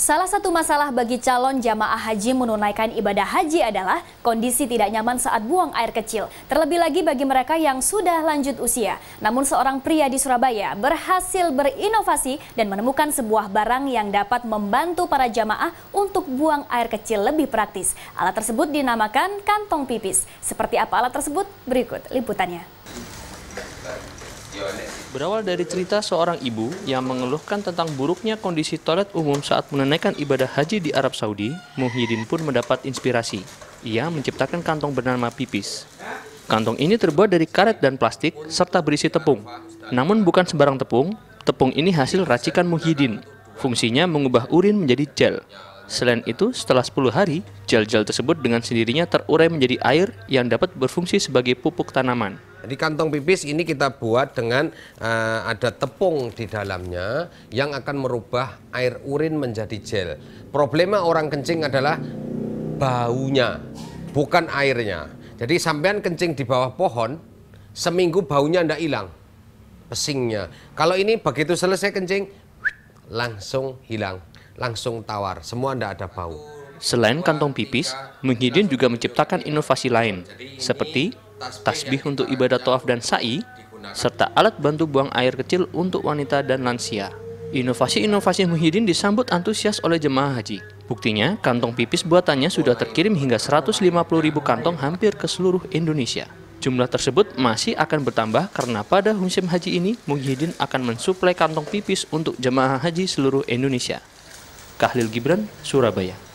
Salah satu masalah bagi calon jamaah haji menunaikan ibadah haji adalah kondisi tidak nyaman saat buang air kecil. Terlebih lagi bagi mereka yang sudah lanjut usia. Namun seorang pria di Surabaya berhasil berinovasi dan menemukan sebuah barang yang dapat membantu para jamaah untuk buang air kecil lebih praktis. Alat tersebut dinamakan kantong pipis. Seperti apa alat tersebut? Berikut liputannya. Berawal dari cerita seorang ibu yang mengeluhkan tentang buruknya kondisi toilet umum saat menunaikan ibadah haji di Arab Saudi, Muhyiddin pun mendapat inspirasi. Ia menciptakan kantong bernama pipis. Kantong ini terbuat dari karet dan plastik serta berisi tepung. Namun bukan sembarang tepung, tepung ini hasil racikan Muhyiddin. Fungsinya mengubah urin menjadi gel. Selain itu, setelah 10 hari, gel-gel tersebut dengan sendirinya terurai menjadi air yang dapat berfungsi sebagai pupuk tanaman. Jadi kantong pipis ini kita buat dengan uh, ada tepung di dalamnya yang akan merubah air urin menjadi gel. Problema orang kencing adalah baunya, bukan airnya. Jadi sampean kencing di bawah pohon, seminggu baunya ndak hilang, pesingnya. Kalau ini begitu selesai kencing, langsung hilang, langsung tawar, semua ndak ada bau. Selain kantong pipis, Muhyiddin juga menciptakan inovasi lain, seperti tasbih untuk ibadah toaf dan sa'i, serta alat bantu buang air kecil untuk wanita dan lansia. Inovasi-inovasi Muhyiddin disambut antusias oleh jemaah haji. Buktinya, kantong pipis buatannya sudah terkirim hingga 150 ribu kantong hampir ke seluruh Indonesia. Jumlah tersebut masih akan bertambah karena pada musim haji ini Muhyiddin akan mensuplai kantong pipis untuk jemaah haji seluruh Indonesia. Kahlil Gibran, Surabaya.